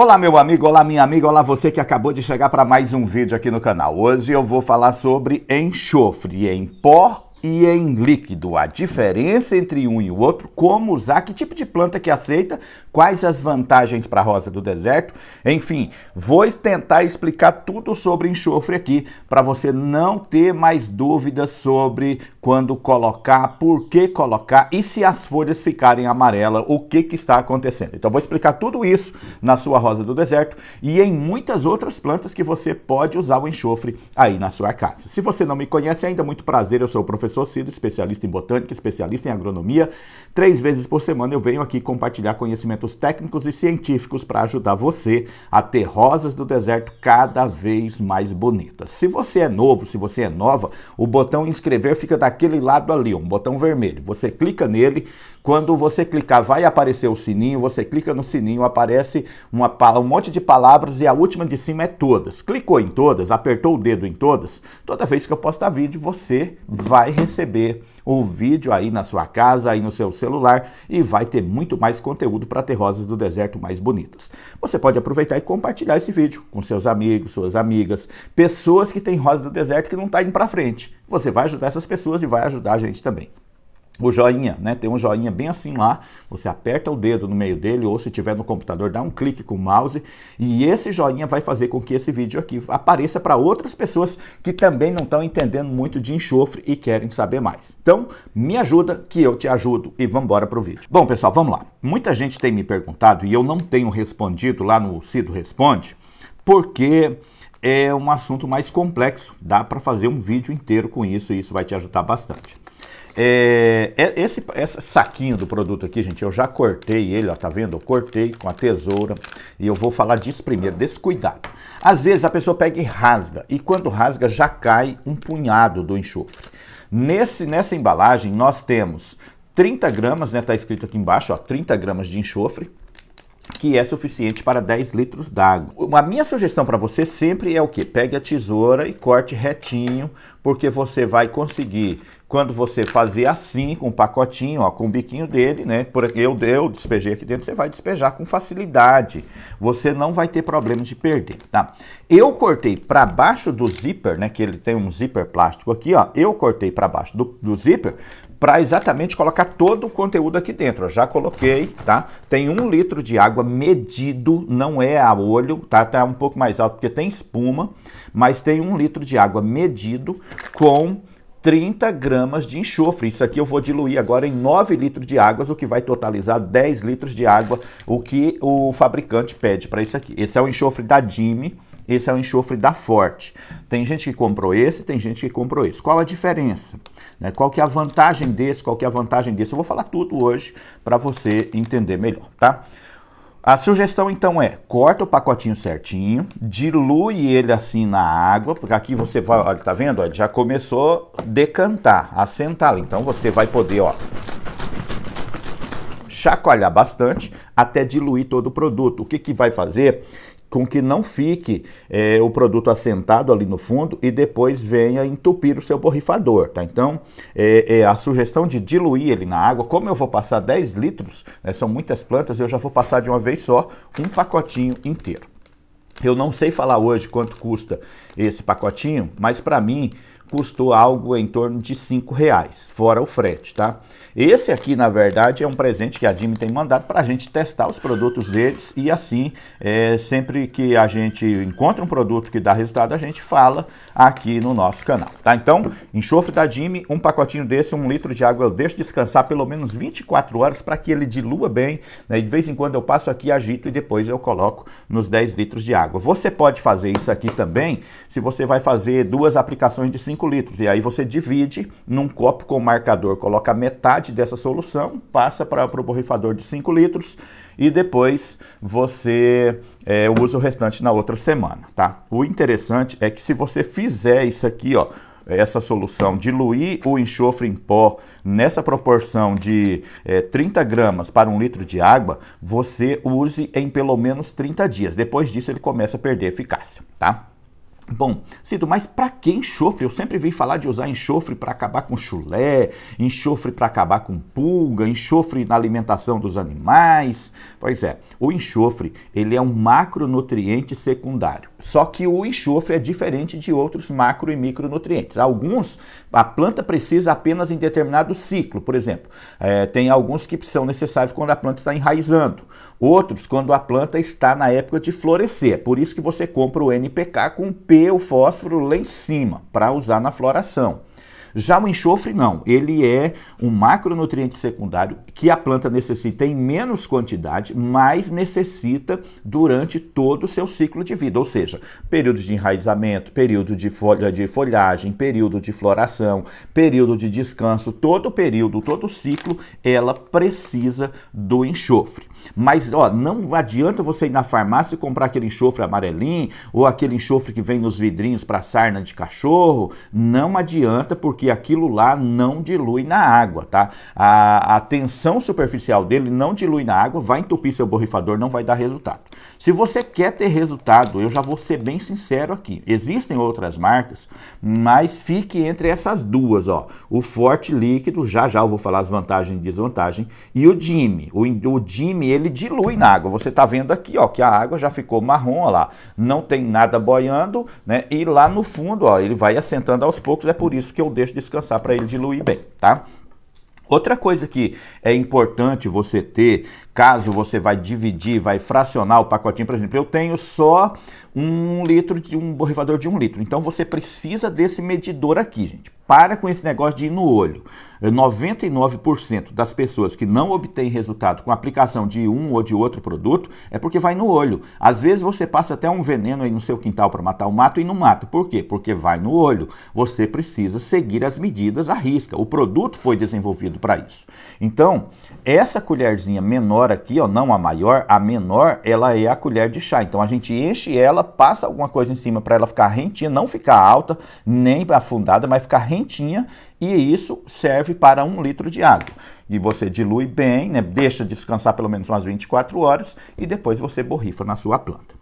Olá meu amigo, olá minha amiga, olá você que acabou de chegar para mais um vídeo aqui no canal. Hoje eu vou falar sobre enxofre em pó e em líquido, a diferença entre um e o outro, como usar, que tipo de planta que aceita, quais as vantagens para a rosa do deserto. Enfim, vou tentar explicar tudo sobre enxofre aqui para você não ter mais dúvidas sobre quando colocar, por que colocar e se as folhas ficarem amarelas, o que, que está acontecendo. Então vou explicar tudo isso na sua rosa do deserto e em muitas outras plantas que você pode usar o enxofre aí na sua casa. Se você não me conhece é ainda, muito prazer, eu sou o professor Cido, especialista em botânica, especialista em agronomia. Três vezes por semana eu venho aqui compartilhar conhecimento técnicos e científicos para ajudar você a ter rosas do deserto cada vez mais bonitas. Se você é novo, se você é nova, o botão inscrever fica daquele lado ali, um botão vermelho. Você clica nele, quando você clicar, vai aparecer o sininho, você clica no sininho, aparece uma, um monte de palavras e a última de cima é todas. Clicou em todas, apertou o dedo em todas, toda vez que eu postar vídeo, você vai receber o vídeo aí na sua casa, aí no seu celular e vai ter muito mais conteúdo para ter rosas do deserto mais bonitas. Você pode aproveitar e compartilhar esse vídeo com seus amigos, suas amigas, pessoas que têm rosas do deserto que não está indo para frente. Você vai ajudar essas pessoas e vai ajudar a gente também o joinha, né? Tem um joinha bem assim lá. Você aperta o dedo no meio dele, ou se tiver no computador, dá um clique com o mouse. E esse joinha vai fazer com que esse vídeo aqui apareça para outras pessoas que também não estão entendendo muito de enxofre e querem saber mais. Então, me ajuda que eu te ajudo e vamos embora pro vídeo. Bom, pessoal, vamos lá. Muita gente tem me perguntado e eu não tenho respondido lá no Cido Responde, porque é um assunto mais complexo. Dá para fazer um vídeo inteiro com isso e isso vai te ajudar bastante. É, é, esse, esse, saquinho do produto aqui, gente, eu já cortei ele, ó, tá vendo? Eu cortei com a tesoura e eu vou falar disso primeiro, desse cuidado. Às vezes a pessoa pega e rasga, e quando rasga já cai um punhado do enxofre. Nesse, nessa embalagem nós temos 30 gramas, né, tá escrito aqui embaixo, ó, 30 gramas de enxofre, que é suficiente para 10 litros d'água. A minha sugestão para você sempre é o que? Pegue a tesoura e corte retinho, porque você vai conseguir quando você fazer assim, com um pacotinho, ó, com o biquinho dele, né? Por, eu, eu despejei aqui dentro, você vai despejar com facilidade. Você não vai ter problema de perder, tá? Eu cortei para baixo do zíper, né? Que ele tem um zíper plástico aqui, ó. Eu cortei para baixo do, do zíper para exatamente colocar todo o conteúdo aqui dentro. Eu já coloquei, tá? Tem um litro de água medido, não é a olho, tá? Tá um pouco mais alto porque tem espuma, mas tem um litro de água medido com 30 gramas de enxofre. Isso aqui eu vou diluir agora em 9 litros de água, o que vai totalizar 10 litros de água, o que o fabricante pede para isso aqui. Esse é o enxofre da Dime, esse é o enxofre da Forte. Tem gente que comprou esse, tem gente que comprou esse. Qual a diferença? Né, qual que é a vantagem desse, qual que é a vantagem desse? Eu vou falar tudo hoje para você entender melhor, tá? A sugestão então é: corta o pacotinho certinho, dilui ele assim na água, porque aqui você vai, olha, tá vendo? Olha, já começou a decantar, a sentá Então você vai poder, ó, chacoalhar bastante até diluir todo o produto. O que, que vai fazer? com que não fique é, o produto assentado ali no fundo e depois venha entupir o seu borrifador, tá? Então, é, é a sugestão de diluir ele na água, como eu vou passar 10 litros, né, são muitas plantas, eu já vou passar de uma vez só um pacotinho inteiro. Eu não sei falar hoje quanto custa esse pacotinho, mas para mim custou algo em torno de 5 reais, fora o frete, tá? Esse aqui, na verdade, é um presente que a Jimmy tem mandado para a gente testar os produtos deles e assim, é, sempre que a gente encontra um produto que dá resultado, a gente fala aqui no nosso canal, tá? Então, enxofre da Jimmy, um pacotinho desse, um litro de água, eu deixo descansar pelo menos 24 horas para que ele dilua bem, né? E de vez em quando eu passo aqui, agito e depois eu coloco nos 10 litros de água. Você pode fazer isso aqui também se você vai fazer duas aplicações de 5 litros e aí você divide num copo com marcador, coloca metade metade dessa solução, passa para o borrifador de 5 litros e depois você é, usa o restante na outra semana, tá? O interessante é que se você fizer isso aqui, ó, essa solução, diluir o enxofre em pó nessa proporção de é, 30 gramas para um litro de água, você use em pelo menos 30 dias. Depois disso ele começa a perder eficácia, tá? Bom, Cito, mas para que enxofre? Eu sempre vi falar de usar enxofre para acabar com chulé, enxofre para acabar com pulga, enxofre na alimentação dos animais. Pois é, o enxofre, ele é um macronutriente secundário. Só que o enxofre é diferente de outros macro e micronutrientes. Alguns a planta precisa apenas em determinado ciclo. Por exemplo, é, tem alguns que são necessários quando a planta está enraizando, outros quando a planta está na época de florescer. Por isso que você compra o NPK com P, o fósforo, lá em cima, para usar na floração. Já o enxofre, não. Ele é um macronutriente secundário que a planta necessita em menos quantidade, mas necessita durante todo o seu ciclo de vida, ou seja, período de enraizamento, período de, folha, de folhagem, período de floração, período de descanso, todo período, todo ciclo, ela precisa do enxofre. Mas, ó, não adianta você ir na farmácia e comprar aquele enxofre amarelinho ou aquele enxofre que vem nos vidrinhos para sarna de cachorro. Não adianta, porque aquilo lá não dilui na água, tá? A, a tensão superficial dele não dilui na água, vai entupir seu borrifador, não vai dar resultado. Se você quer ter resultado, eu já vou ser bem sincero aqui. Existem outras marcas, mas fique entre essas duas, ó. O Forte Líquido, já já eu vou falar as vantagens e desvantagens, e o Jimmy. O, o ele dilui na água. Você está vendo aqui ó, que a água já ficou marrom, ó lá, não tem nada boiando, né? E lá no fundo, ó, ele vai assentando aos poucos, é por isso que eu deixo descansar para ele diluir bem, tá? Outra coisa que é importante você ter caso você vai dividir, vai fracionar o pacotinho, por exemplo, eu tenho só um litro de um borrifador de um litro. Então você precisa desse medidor aqui, gente. Para com esse negócio de ir no olho. 99% é das pessoas que não obtêm resultado com a aplicação de um ou de outro produto é porque vai no olho. Às vezes você passa até um veneno aí no seu quintal para matar o mato e não mata. Por quê? Porque vai no olho. Você precisa seguir as medidas à risca. O produto foi desenvolvido para isso. Então, essa colherzinha menor aqui, ó, não a maior, a menor, ela é a colher de chá. Então a gente enche ela, passa alguma coisa em cima para ela ficar rentinha, não ficar alta, nem afundada, mas ficar rentinha. E isso serve para um litro de água. E você dilui bem, né, deixa descansar pelo menos umas 24 horas e depois você borrifa na sua planta.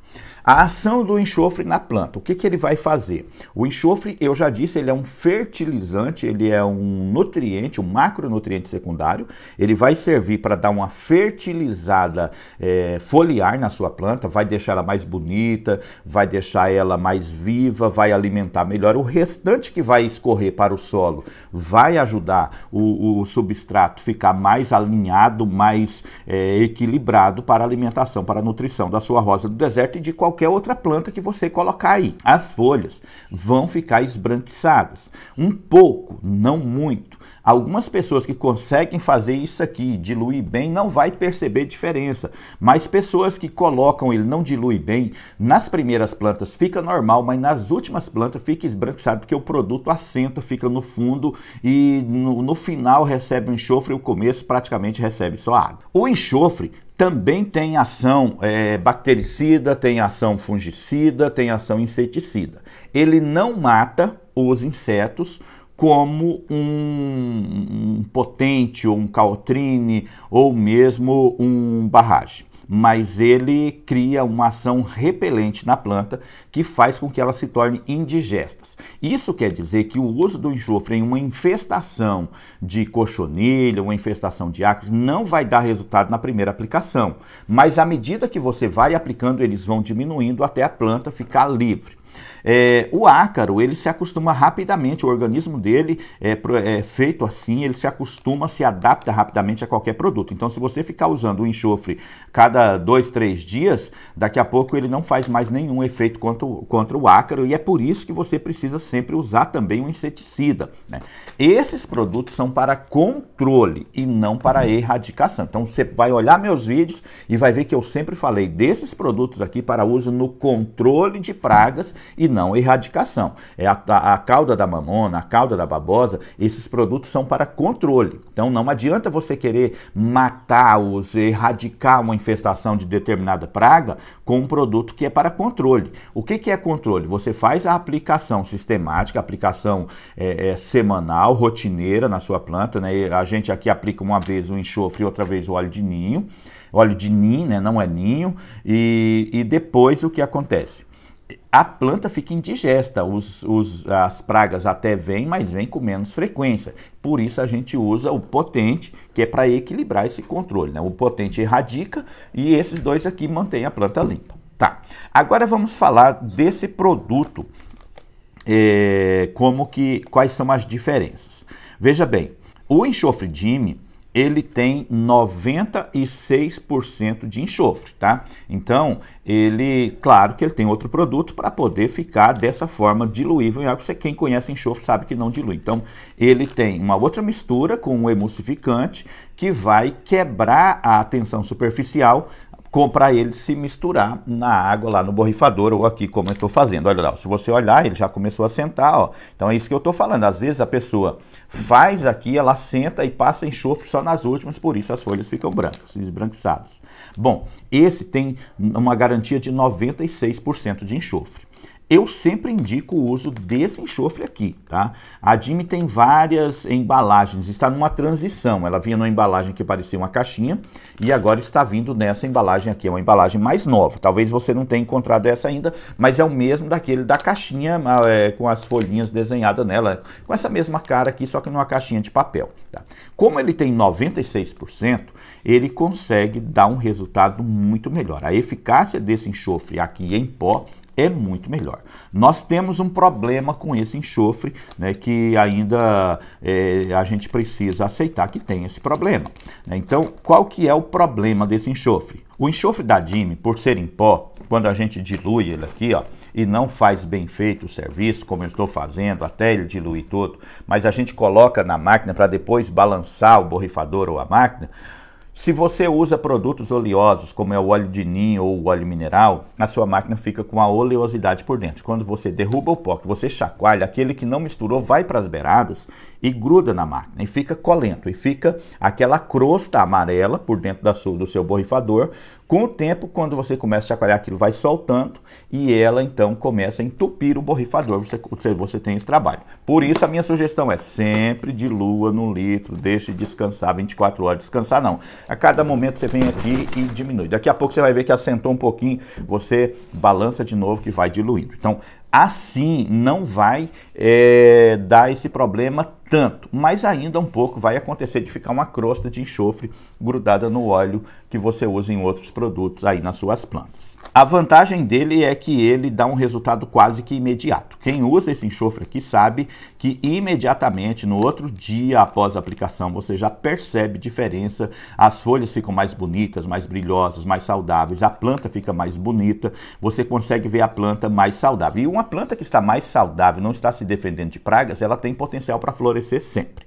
A ação do enxofre na planta, o que, que ele vai fazer? O enxofre, eu já disse, ele é um fertilizante, ele é um nutriente, um macronutriente secundário. Ele vai servir para dar uma fertilizada é, foliar na sua planta, vai deixar ela mais bonita, vai deixar ela mais viva, vai alimentar melhor. O restante que vai escorrer para o solo vai ajudar o, o substrato ficar mais alinhado, mais é, equilibrado para a alimentação, para a nutrição da sua rosa do deserto e de qualquer qualquer outra planta que você colocar aí. As folhas vão ficar esbranquiçadas. Um pouco, não muito. Algumas pessoas que conseguem fazer isso aqui, diluir bem, não vai perceber diferença. Mas pessoas que colocam ele, não dilui bem, nas primeiras plantas fica normal, mas nas últimas plantas fica esbranquiçado, porque o produto assenta, fica no fundo e no, no final recebe o enxofre e o começo praticamente recebe só água. O enxofre também tem ação é, bactericida, tem ação fungicida, tem ação inseticida. Ele não mata os insetos como um, um potente ou um caltrine ou mesmo um barragem mas ele cria uma ação repelente na planta que faz com que ela se torne indigestas. Isso quer dizer que o uso do enxofre em uma infestação de cochonilha, uma infestação de acres, não vai dar resultado na primeira aplicação, mas à medida que você vai aplicando, eles vão diminuindo até a planta ficar livre. É, o ácaro, ele se acostuma rapidamente, o organismo dele é, é, feito assim, ele se acostuma, se adapta rapidamente a qualquer produto. Então, se você ficar usando o enxofre cada dois, três dias, daqui a pouco ele não faz mais nenhum efeito contra, contra o ácaro e é por isso que você precisa sempre usar também um inseticida. Né? Esses produtos são para controle e não para erradicação. Então, você vai olhar meus vídeos e vai ver que eu sempre falei desses produtos aqui para uso no controle de pragas e não erradicação. É a, a, a cauda da mamona, a cauda da babosa, esses produtos são para controle. Então não adianta você querer matar-os, erradicar uma infestação de determinada praga com um produto que é para controle. O que, que é controle? Você faz a aplicação sistemática, aplicação é, é, semanal, rotineira na sua planta. Né? A gente aqui aplica uma vez o enxofre e outra vez o óleo de ninho óleo de ninho, né? não é ninho, e, e depois o que acontece? a planta fica indigesta, os, os, as pragas até vêm, mas vêm com menos frequência. Por isso a gente usa o potente, que é para equilibrar esse controle. Né? O potente erradica e esses dois aqui mantêm a planta limpa. Tá. Agora vamos falar desse produto, é, como que quais são as diferenças. Veja bem, o enxofre DIME ele tem 96% de enxofre, tá? Então, ele, claro que ele tem outro produto para poder ficar dessa forma diluível em água. Você, quem conhece enxofre sabe que não dilui. Então, ele tem uma outra mistura com um emulsificante que vai quebrar a tensão superficial comprar ele se misturar na água lá no borrifador ou aqui como eu estou fazendo. Olha lá, se você olhar, ele já começou a sentar, ó. Então é isso que eu estou falando. Às vezes a pessoa faz aqui, ela senta e passa enxofre só nas últimas, por isso as folhas ficam brancas, esbranquiçadas. Bom, esse tem uma garantia de 96% de enxofre. Eu sempre indico o uso desse enxofre aqui, tá? A Dimi tem várias embalagens, está numa transição. Ela vinha numa embalagem que parecia uma caixinha e agora está vindo nessa embalagem aqui, é uma embalagem mais nova. Talvez você não tenha encontrado essa ainda, mas é o mesmo daquele da caixinha ah, é, com as folhinhas desenhadas nela, com essa mesma cara aqui, só que numa caixinha de papel. Tá? Como ele tem 96%, ele consegue dar um resultado muito melhor. A eficácia desse enxofre aqui em pó é muito melhor. Nós temos um problema com esse enxofre, né, que ainda é, a gente precisa aceitar que tem esse problema. Né? Então, qual que é o problema desse enxofre? O enxofre da DIME, por ser em pó, quando a gente dilui ele aqui, ó, e não faz bem feito o serviço, como eu estou fazendo, até ele diluir todo, mas a gente coloca na máquina para depois balançar o borrifador ou a máquina, se você usa produtos oleosos, como é o óleo de ninho ou o óleo mineral, a sua máquina fica com a oleosidade por dentro. Quando você derruba o pó, que você chacoalha, aquele que não misturou vai para as beiradas e gruda na máquina e fica colento e fica aquela crosta amarela por dentro da sua, do seu borrifador com o tempo, quando você começa a chacoalhar aquilo, vai soltando e ela então começa a entupir o borrifador. Você, você tem esse trabalho. Por isso, a minha sugestão é sempre dilua no litro, deixe descansar 24 horas. Descansar não. A cada momento você vem aqui e diminui. Daqui a pouco você vai ver que assentou um pouquinho, você balança de novo que vai diluindo. Então, assim não vai é, dá esse problema tanto, mas ainda um pouco vai acontecer de ficar uma crosta de enxofre grudada no óleo que você usa em outros produtos aí nas suas plantas. A vantagem dele é que ele dá um resultado quase que imediato. Quem usa esse enxofre aqui sabe que imediatamente no outro dia após a aplicação você já percebe diferença, as folhas ficam mais bonitas, mais brilhosas, mais saudáveis, a planta fica mais bonita, você consegue ver a planta mais saudável. E uma planta que está mais saudável, não está se defendendo de pragas, ela tem potencial para florescer sempre.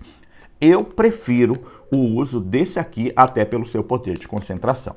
Eu prefiro o uso desse aqui até pelo seu poder de concentração.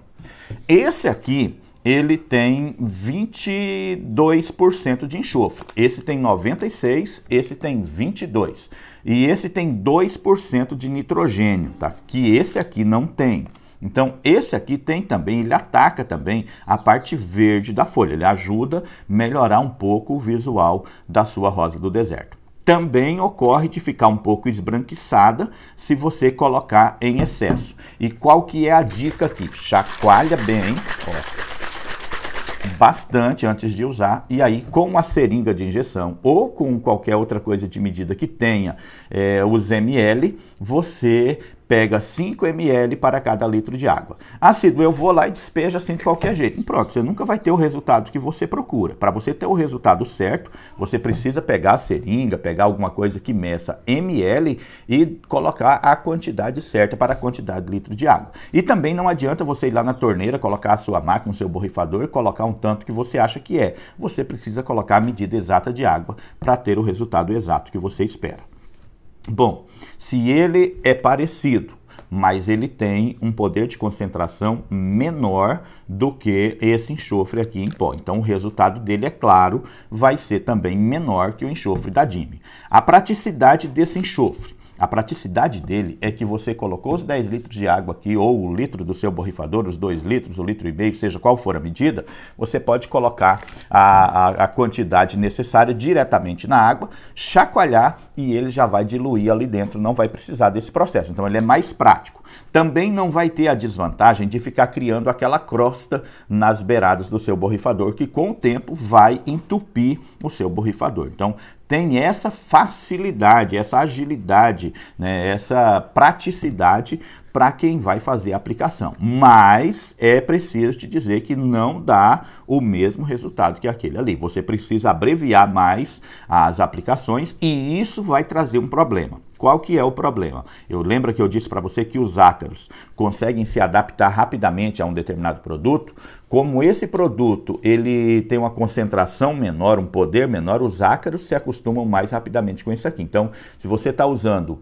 Esse aqui, ele tem 22% de enxofre. Esse tem 96, esse tem 22. E esse tem 2% de nitrogênio, tá? Que esse aqui não tem. Então, esse aqui tem também, ele ataca também a parte verde da folha, ele ajuda a melhorar um pouco o visual da sua rosa do deserto. Também ocorre de ficar um pouco esbranquiçada se você colocar em excesso. E qual que é a dica aqui? Chacoalha bem, ó, bastante antes de usar e aí com a seringa de injeção ou com qualquer outra coisa de medida que tenha é, os ml, você pega 5 ml para cada litro de água. Ácido, eu vou lá e despejo assim de qualquer jeito. pronto, você nunca vai ter o resultado que você procura. Para você ter o resultado certo, você precisa pegar a seringa, pegar alguma coisa que meça ml e colocar a quantidade certa para a quantidade de litro de água. E também não adianta você ir lá na torneira, colocar a sua máquina, o seu borrifador, e colocar um tanto que você acha que é. Você precisa colocar a medida exata de água para ter o resultado exato que você espera. Bom, se ele é parecido, mas ele tem um poder de concentração menor do que esse enxofre aqui em pó. Então o resultado dele, é claro, vai ser também menor que o enxofre da DIME. A praticidade desse enxofre. A praticidade dele é que você colocou os 10 litros de água aqui, ou o litro do seu borrifador, os 2 litros, o litro e meio, seja qual for a medida, você pode colocar a, a, a quantidade necessária diretamente na água, chacoalhar e ele já vai diluir ali dentro, não vai precisar desse processo. Então ele é mais prático. Também não vai ter a desvantagem de ficar criando aquela crosta nas beiradas do seu borrifador, que com o tempo vai entupir o seu borrifador. Então tem essa facilidade, essa agilidade, né, essa praticidade para quem vai fazer a aplicação. Mas é preciso te dizer que não dá o mesmo resultado que aquele ali. Você precisa abreviar mais as aplicações e isso vai trazer um problema. Qual que é o problema? Eu lembro que eu disse para você que os ácaros conseguem se adaptar rapidamente a um determinado produto. Como esse produto ele tem uma concentração menor, um poder menor, os ácaros se acostumam mais rapidamente com isso aqui. Então, se você está usando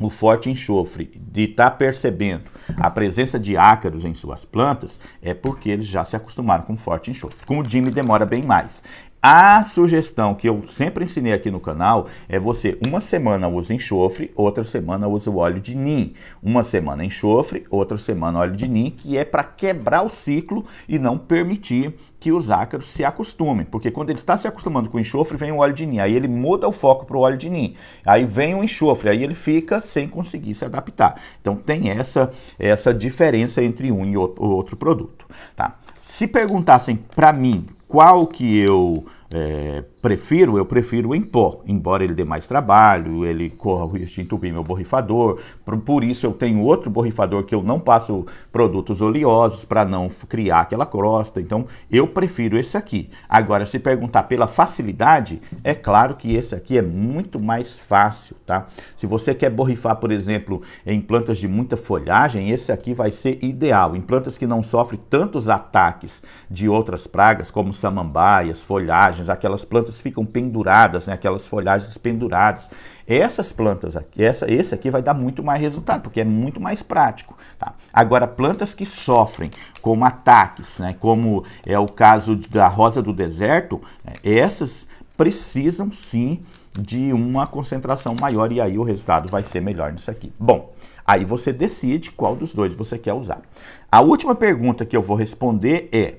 o forte enxofre de estar tá percebendo a presença de ácaros em suas plantas é porque eles já se acostumaram com forte enxofre. Com o Jimmy demora bem mais. A sugestão que eu sempre ensinei aqui no canal é você uma semana usa enxofre, outra semana usa o óleo de nim. Uma semana enxofre, outra semana óleo de nim, que é para quebrar o ciclo e não permitir que os ácaros se acostumem, porque quando ele está se acostumando com enxofre, vem o óleo de nim, aí ele muda o foco para o óleo de nim, aí vem o enxofre, aí ele fica sem conseguir se adaptar. Então tem essa essa diferença entre um e outro produto, tá? Se perguntassem para mim qual que eu é, prefiro, eu prefiro em pó, embora ele dê mais trabalho, ele corra o risco de entupir meu borrifador. Por, isso eu tenho outro borrifador que eu não passo produtos oleosos para não criar aquela crosta. Então eu prefiro esse aqui. Agora, se perguntar pela facilidade, é claro que esse aqui é muito mais fácil, tá? Se você quer borrifar, por exemplo, em plantas de muita folhagem, esse aqui vai ser ideal. Em plantas que não sofrem tantos ataques de outras pragas, como samambaias, folhagens, aquelas plantas ficam penduradas, né? aquelas folhagens penduradas. Essas plantas aqui, essa, esse aqui vai dar muito mais resultado, porque é muito mais prático. Tá? Agora, plantas que sofrem com ataques, né? como é o caso da rosa do deserto, né? essas precisam sim de uma concentração maior e aí o resultado vai ser melhor nisso aqui. Bom, aí você decide qual dos dois você quer usar. A última pergunta que eu vou responder é: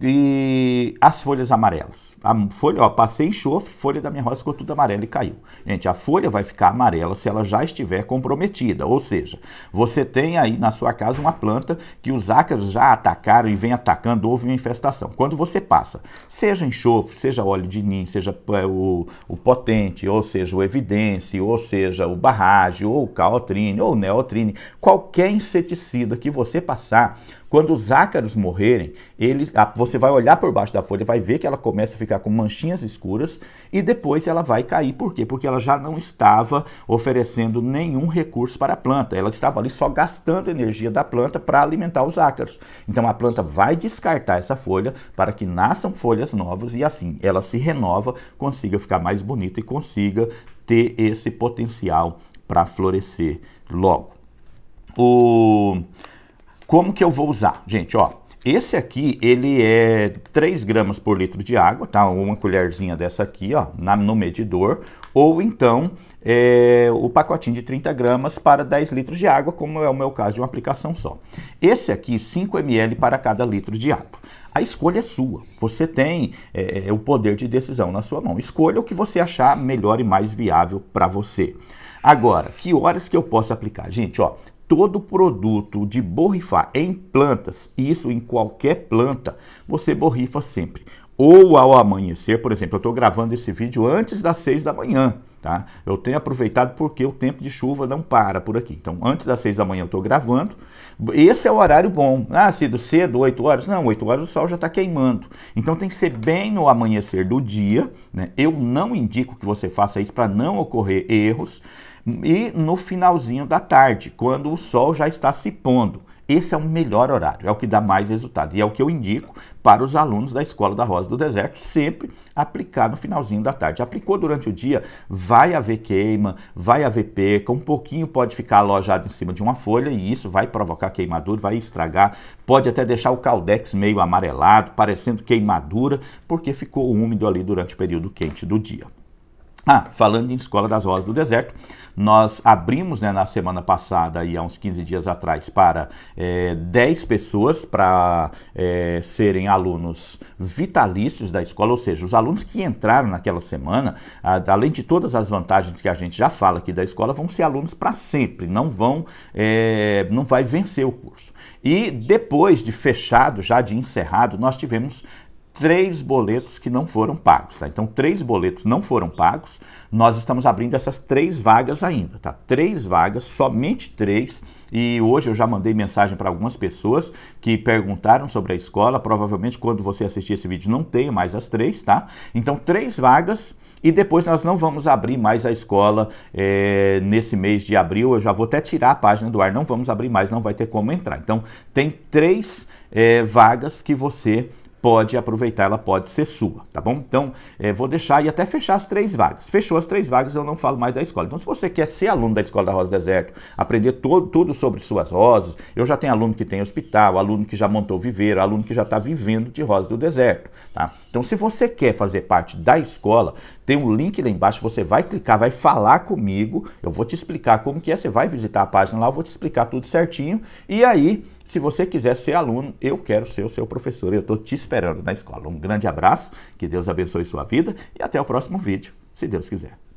e as folhas amarelas. A folha, ó, passei enxofre, folha da minha rosa ficou tudo amarela e caiu. Gente, a folha vai ficar amarela se ela já estiver comprometida, ou seja, você tem aí na sua casa uma planta que os ácaros já atacaram e vem atacando, houve uma infestação. Quando você passa, seja enxofre, seja óleo de nim, seja o, o potente, ou seja, o evidência, ou seja, o barragem, ou o caotrine, ou o neotrine, qualquer inseticida que você passar, quando os ácaros morrerem, eles, você vai olhar por baixo da folha, vai ver que ela começa a ficar com manchinhas escuras e depois ela vai cair. Por quê? Porque ela já não estava oferecendo nenhum recurso para a planta. Ela estava ali só gastando energia da planta para alimentar os ácaros. Então a planta vai descartar essa folha para que nasçam folhas novas e assim ela se renova, consiga ficar mais bonita e consiga ter esse potencial para florescer logo. O como que eu vou usar? Gente, ó, esse aqui, ele é 3 gramas por litro de água, tá? Uma colherzinha dessa aqui, ó, na, no medidor. Ou então, é, o pacotinho de 30 gramas para 10 litros de água, como é o meu caso de uma aplicação só. Esse aqui, 5 ml para cada litro de água. A escolha é sua. Você tem é, é, o poder de decisão na sua mão. Escolha o que você achar melhor e mais viável para você. Agora, que horas que eu posso aplicar? Gente, ó, todo produto de borrifar em plantas, isso em qualquer planta, você borrifa sempre. Ou ao amanhecer, por exemplo, eu estou gravando esse vídeo antes das 6 da manhã, tá? Eu tenho aproveitado porque o tempo de chuva não para por aqui. Então, antes das 6 da manhã eu estou gravando. Esse é o horário bom. Ah, cedo, cedo, 8 horas? Não, 8 horas o sol já está queimando. Então, tem que ser bem no amanhecer do dia, né? Eu não indico que você faça isso para não ocorrer erros e no finalzinho da tarde, quando o sol já está se pondo. Esse é o melhor horário, é o que dá mais resultado e é o que eu indico para os alunos da Escola da Rosa do Deserto, sempre aplicar no finalzinho da tarde. Aplicou durante o dia, vai haver queima, vai haver perca, um pouquinho pode ficar alojado em cima de uma folha e isso vai provocar queimadura, vai estragar, pode até deixar o caldex meio amarelado, parecendo queimadura, porque ficou úmido ali durante o período quente do dia. Ah, falando em Escola das Rosas do Deserto, nós abrimos né, na semana passada, e há uns 15 dias atrás, para é, eh, 10 pessoas para é, eh, serem alunos vitalícios da escola, ou seja, os alunos que entraram naquela semana, além de todas as vantagens que a gente já fala aqui da escola, vão ser alunos para sempre, não vão, é, não vai vencer o curso. E depois de fechado, já de encerrado, nós tivemos três boletos que não foram pagos. Tá? Então, três boletos não foram pagos. Nós estamos abrindo essas três vagas ainda, tá? Três vagas, somente três. E hoje eu já mandei mensagem para algumas pessoas que perguntaram sobre a escola. Provavelmente, quando você assistir esse vídeo, não tenha mais as três, tá? Então, três vagas. E depois nós não vamos abrir mais a escola é, nesse mês de abril. Eu já vou até tirar a página do ar. Não vamos abrir mais, não vai ter como entrar. Então, tem três é, vagas que você pode aproveitar, ela pode ser sua, tá bom? Então, é, vou deixar e até fechar as três vagas. Fechou as três vagas, eu não falo mais da escola. Então, se você quer ser aluno da Escola da Rosa Deserto, aprender todo, tudo sobre suas rosas, eu já tenho aluno que tem hospital, aluno que já montou viveiro, aluno que já está vivendo de rosa do deserto, tá? Então, se você quer fazer parte da escola, tem um link lá embaixo, você vai clicar, vai falar comigo, eu vou te explicar como que é, você vai visitar a página lá, eu vou te explicar tudo certinho, e aí se você quiser ser aluno, eu quero ser o seu professor. Eu estou te esperando na escola. Um grande abraço, que Deus abençoe sua vida e até o próximo vídeo, se Deus quiser.